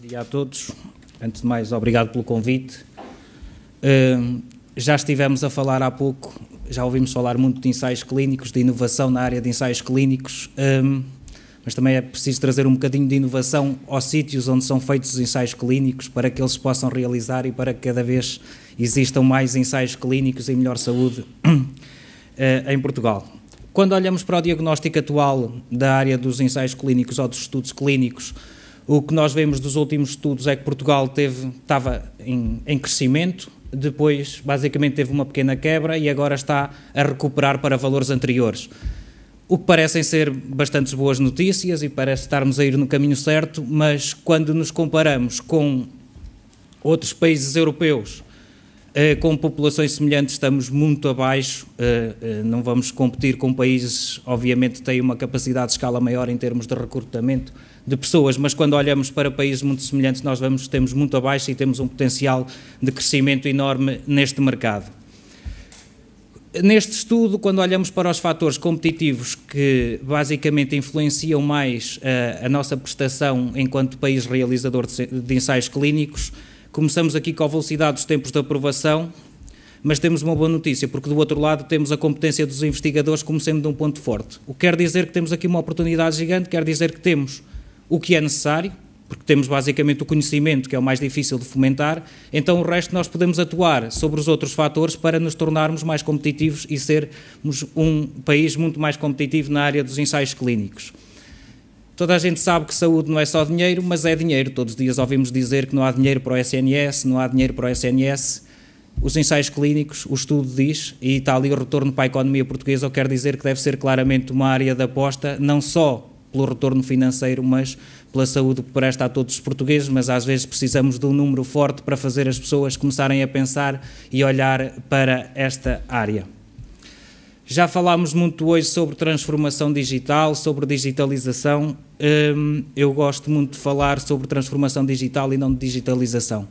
Bom dia a todos. Antes de mais, obrigado pelo convite. Hum, já estivemos a falar há pouco, já ouvimos falar muito de ensaios clínicos, de inovação na área de ensaios clínicos, hum, mas também é preciso trazer um bocadinho de inovação aos sítios onde são feitos os ensaios clínicos para que eles se possam realizar e para que cada vez existam mais ensaios clínicos e melhor saúde hum, em Portugal. Quando olhamos para o diagnóstico atual da área dos ensaios clínicos ou dos estudos clínicos, o que nós vemos dos últimos estudos é que Portugal teve, estava em, em crescimento, depois basicamente teve uma pequena quebra e agora está a recuperar para valores anteriores. O que parecem ser bastante boas notícias e parece estarmos a ir no caminho certo, mas quando nos comparamos com outros países europeus eh, com populações semelhantes estamos muito abaixo, eh, eh, não vamos competir com países, obviamente, têm uma capacidade de escala maior em termos de recrutamento de pessoas, mas quando olhamos para países muito semelhantes, nós vemos, temos muito abaixo e temos um potencial de crescimento enorme neste mercado. Neste estudo, quando olhamos para os fatores competitivos que basicamente influenciam mais a, a nossa prestação enquanto país realizador de, de ensaios clínicos, Começamos aqui com a velocidade dos tempos de aprovação, mas temos uma boa notícia, porque do outro lado temos a competência dos investigadores como sendo um ponto forte. O que quer dizer que temos aqui uma oportunidade gigante, quer dizer que temos o que é necessário, porque temos basicamente o conhecimento, que é o mais difícil de fomentar, então o resto nós podemos atuar sobre os outros fatores para nos tornarmos mais competitivos e sermos um país muito mais competitivo na área dos ensaios clínicos. Toda a gente sabe que saúde não é só dinheiro, mas é dinheiro. Todos os dias ouvimos dizer que não há dinheiro para o SNS, não há dinheiro para o SNS. Os ensaios clínicos, o estudo diz, e está ali o retorno para a economia portuguesa, eu quero dizer que deve ser claramente uma área de aposta, não só pelo retorno financeiro, mas pela saúde que presta a todos os portugueses, mas às vezes precisamos de um número forte para fazer as pessoas começarem a pensar e olhar para esta área. Já falámos muito hoje sobre transformação digital, sobre digitalização. Hum, eu gosto muito de falar sobre transformação digital e não de digitalização.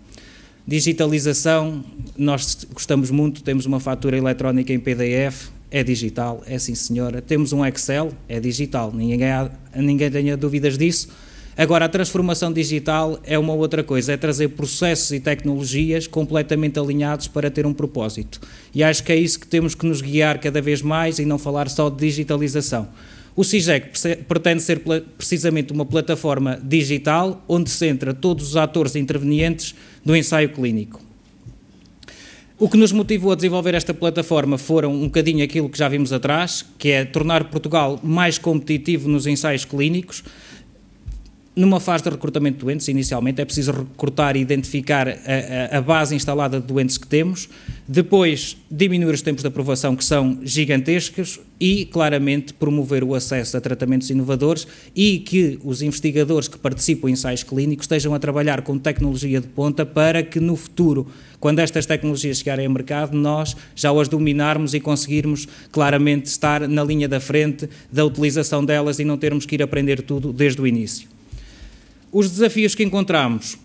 Digitalização, nós gostamos muito, temos uma fatura eletrónica em PDF, é digital, é sim senhora. Temos um Excel, é digital, ninguém, há, ninguém tenha dúvidas disso Agora, a transformação digital é uma outra coisa, é trazer processos e tecnologias completamente alinhados para ter um propósito. E acho que é isso que temos que nos guiar cada vez mais e não falar só de digitalização. O CIGEC pretende ser precisamente uma plataforma digital onde se entra todos os atores intervenientes do ensaio clínico. O que nos motivou a desenvolver esta plataforma foram um bocadinho aquilo que já vimos atrás, que é tornar Portugal mais competitivo nos ensaios clínicos, numa fase de recrutamento de doentes, inicialmente é preciso recrutar e identificar a, a, base instalada de doentes que temos, depois diminuir os tempos de aprovação que são gigantescos e, claramente, promover o acesso a tratamentos inovadores e que os investigadores que participam em ensaios clínicos estejam a trabalhar com tecnologia de ponta para que no futuro, quando estas tecnologias chegarem ao mercado, nós já as dominarmos e conseguirmos claramente estar na linha da frente da utilização delas e não termos que ir aprender tudo desde o início. Os desafios que encontramos: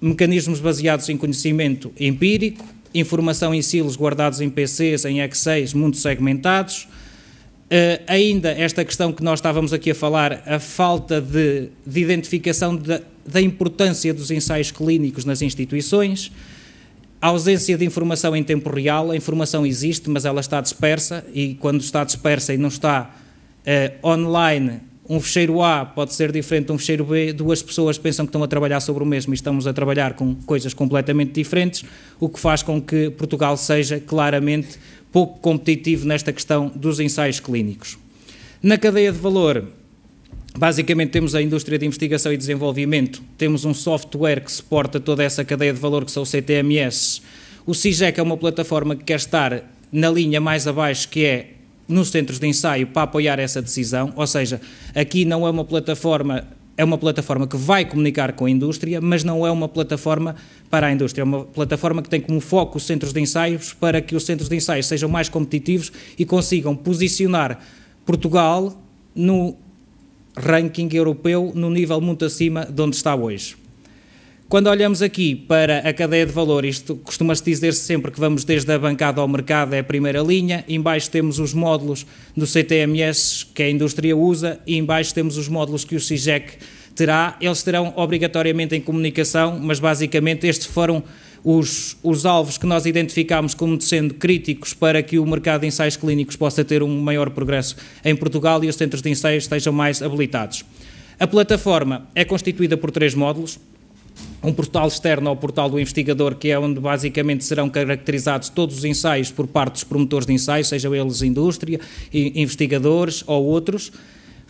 mecanismos baseados em conhecimento empírico, informação em silos guardados em PCs, em X6, muito segmentados. Uh, ainda esta questão que nós estávamos aqui a falar, a falta de, de identificação da, da, importância dos ensaios clínicos nas instituições, a ausência de informação em tempo real, a informação existe, mas ela está dispersa e quando está dispersa e não está uh, online, um fecheiro A pode ser diferente de um fecheiro B, duas pessoas pensam que estão a trabalhar sobre o mesmo e estamos a trabalhar com coisas completamente diferentes, o que faz com que Portugal seja claramente pouco competitivo nesta questão dos ensaios clínicos. Na cadeia de valor, basicamente temos a indústria de investigação e desenvolvimento, temos um software que suporta toda essa cadeia de valor que são o CTMS. O CIGEC é uma plataforma que quer estar na linha mais abaixo, que é nos centros de ensaio para apoiar essa decisão, ou seja, aqui não é uma plataforma é uma plataforma que vai comunicar com a indústria, mas não é uma plataforma para a indústria. É uma plataforma que tem como foco os centros de ensaios para que os centros de ensaios sejam mais competitivos e consigam posicionar Portugal no ranking europeu no nível muito acima de onde está hoje. Quando olhamos aqui para a cadeia de valor, isto costuma-se dizer -se sempre que vamos desde a bancada ao mercado, é a primeira linha, embaixo temos os módulos do CTMS que a indústria usa e embaixo temos os módulos que o CIGEC terá, eles terão obrigatoriamente em comunicação, mas basicamente estes foram os, os, alvos que nós identificámos como sendo críticos para que o mercado de ensaios clínicos possa ter um maior progresso em Portugal e os centros de ensaios estejam mais habilitados. A plataforma é constituída por três módulos, um portal externo ao portal do investigador, que é onde basicamente serão caracterizados todos os ensaios por parte dos promotores de ensaios, sejam eles indústria, investigadores ou outros.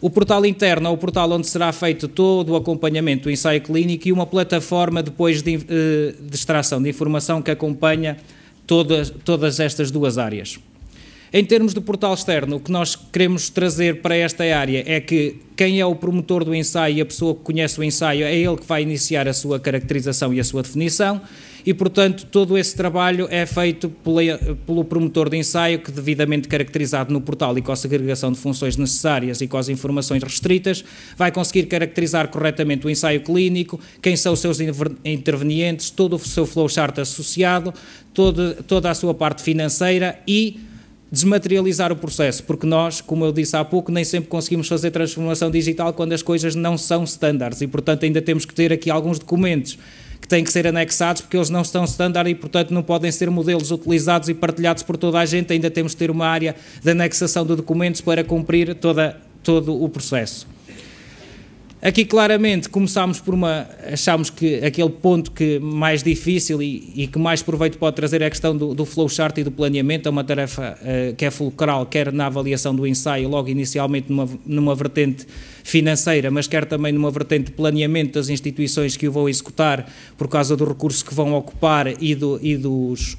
O portal interno é o portal onde será feito todo o acompanhamento do ensaio clínico e uma plataforma depois de, eh, de extração de informação que acompanha todas, todas estas duas áreas. Em termos de portal externo, o que nós queremos trazer para esta área é que quem é o promotor do ensaio e a pessoa que conhece o ensaio é ele que vai iniciar a sua caracterização e a sua definição, e portanto todo esse trabalho é feito pelo promotor de ensaio que, devidamente caracterizado no portal e com a segregação de funções necessárias e com as informações restritas, vai conseguir caracterizar corretamente o ensaio clínico, quem são os seus intervenientes, todo o seu flowchart associado, toda a sua parte financeira e desmaterializar o processo, porque nós, como eu disse há pouco, nem sempre conseguimos fazer transformação digital quando as coisas não são standards e, portanto, ainda temos que ter aqui alguns documentos que têm que ser anexados porque eles não estão standard e, portanto, não podem ser modelos utilizados e partilhados por toda a gente. Ainda temos que ter uma área de anexação de documentos para cumprir toda, todo o processo. Aqui claramente começámos por uma. achámos que aquele ponto que mais difícil e, e que mais proveito pode trazer é a questão do, do flowchart e do planeamento. É uma tarefa uh, que é fulcral, quer na avaliação do ensaio, logo inicialmente numa, numa vertente financeira, mas quer também numa vertente de planeamento das instituições que o vão executar por causa do recurso que vão ocupar e, do, e dos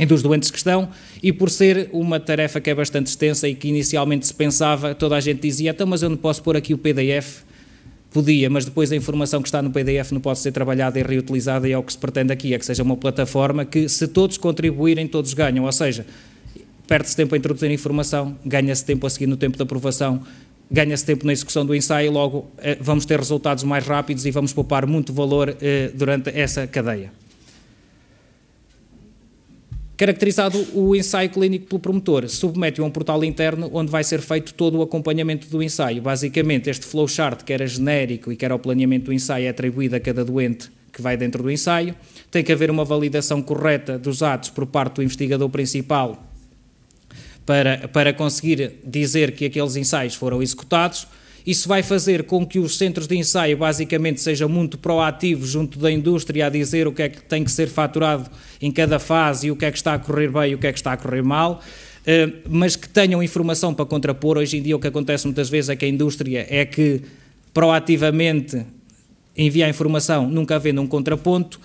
e dos doentes que estão, e por ser uma tarefa que é bastante extensa e que inicialmente se pensava, toda a gente dizia, então, mas eu não posso pôr aqui o PDF, Podia, mas depois a informação que está no PDF não pode ser trabalhada e reutilizada, e é o que se pretende aqui, é que seja uma plataforma que, se todos contribuírem, todos ganham. Ou seja, perde-se tempo a introduzir informação, ganha-se tempo a seguir no tempo de aprovação, ganha-se tempo na execução do ensaio, e logo eh, vamos ter resultados mais rápidos e vamos poupar muito valor eh, durante essa cadeia. Caracterizado o ensaio clínico pelo promotor, submete-o a um portal interno onde vai ser feito todo o acompanhamento do ensaio. Basicamente, este flowchart, que era genérico e que era o planeamento do ensaio, é atribuído a cada doente que vai dentro do ensaio. Tem que haver uma validação correta dos atos por parte do investigador principal para, para conseguir dizer que aqueles ensaios foram executados. Isso vai fazer com que os centros de ensaio basicamente sejam muito proativos junto da indústria a dizer o que é que tem que ser faturado em cada fase e o que é que está a correr bem e o que é que está a correr mal. Eh, mas que tenham informação para contrapor. Hoje em dia, o que acontece muitas vezes é que a indústria é que proativamente envia a informação, nunca havendo um contraponto,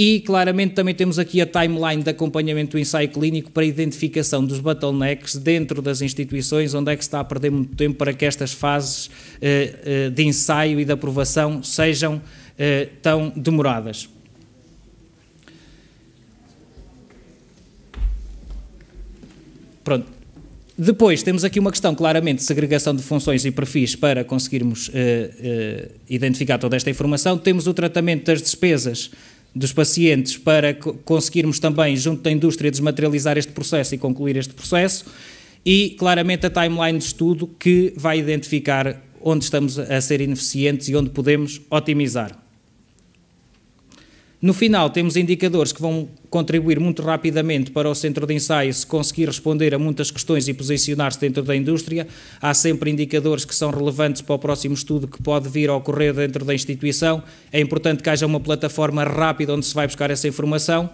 e claramente também temos aqui a timeline de acompanhamento do ensaio clínico para identificação dos bottlenecks dentro das instituições, onde é que se está a perder muito tempo para que estas fases eh, eh, de ensaio e de aprovação sejam eh, tão demoradas. Pronto. Depois temos aqui uma questão claramente de segregação de funções e perfis para conseguirmos uh, uh, identificar toda esta informação. Temos o tratamento das despesas dos pacientes para conseguirmos também, junto da indústria, desmaterializar este processo e concluir este processo, e claramente a timeline de estudo que vai identificar onde estamos a ser ineficientes e onde podemos otimizar. No final, temos indicadores que vão contribuir muito rapidamente para o centro de ensaio se conseguir responder a muitas questões e posicionar-se dentro da indústria. Há sempre indicadores que são relevantes para o próximo estudo que pode vir a ocorrer dentro da instituição. É importante que haja uma plataforma rápida onde se vai buscar essa informação.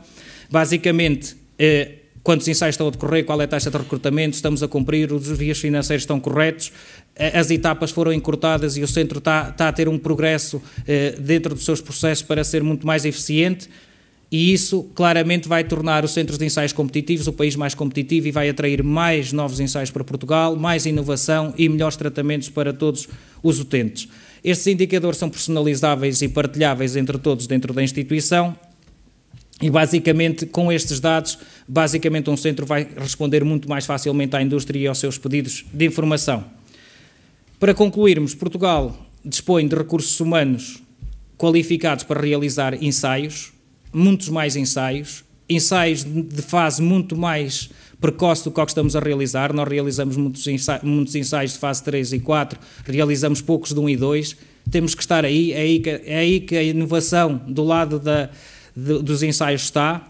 Basicamente, eh, quantos ensaios estão a decorrer, qual é a taxa de recrutamento, estamos a cumprir, os desvios financeiros estão corretos, eh, as etapas foram encurtadas e o centro está, está a ter um progresso eh, dentro dos seus processos para ser muito mais eficiente. E isso claramente vai tornar os centros de ensaios competitivos o país mais competitivo e vai atrair mais novos ensaios para Portugal, mais inovação e melhores tratamentos para todos os utentes. Estes indicadores são personalizáveis e partilháveis entre todos dentro da instituição e basicamente, com estes dados, basicamente um centro vai responder muito mais facilmente à indústria e aos seus pedidos de informação. Para concluirmos, Portugal dispõe de recursos humanos qualificados para realizar ensaios, muitos mais ensaios, ensaios de fase muito mais precoce do que estamos a realizar. Nós realizamos muitos ensaios, muitos ensaios de fase 3 e 4, realizamos poucos de 1 e 2. Temos que estar aí, é aí que, é aí que a inovação do lado da de, dos ensaios está.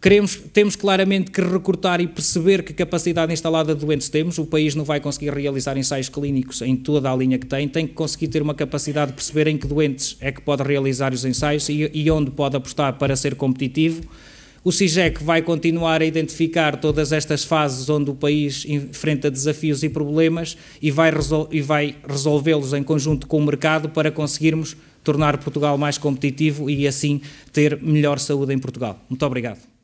Queremos, temos claramente que recortar e perceber que capacidade instalada de doentes temos. O país não vai conseguir realizar ensaios clínicos em toda a linha que tem. Tem que conseguir ter uma capacidade de perceber em que doentes é que pode realizar os ensaios e, e onde pode apostar para ser competitivo. O CIGEC vai continuar a identificar todas estas fases onde o país enfrenta desafios e problemas e vai, resol vai resolvê-los em conjunto com o mercado para conseguirmos tornar Portugal mais competitivo e assim ter melhor saúde em Portugal. Muito obrigado.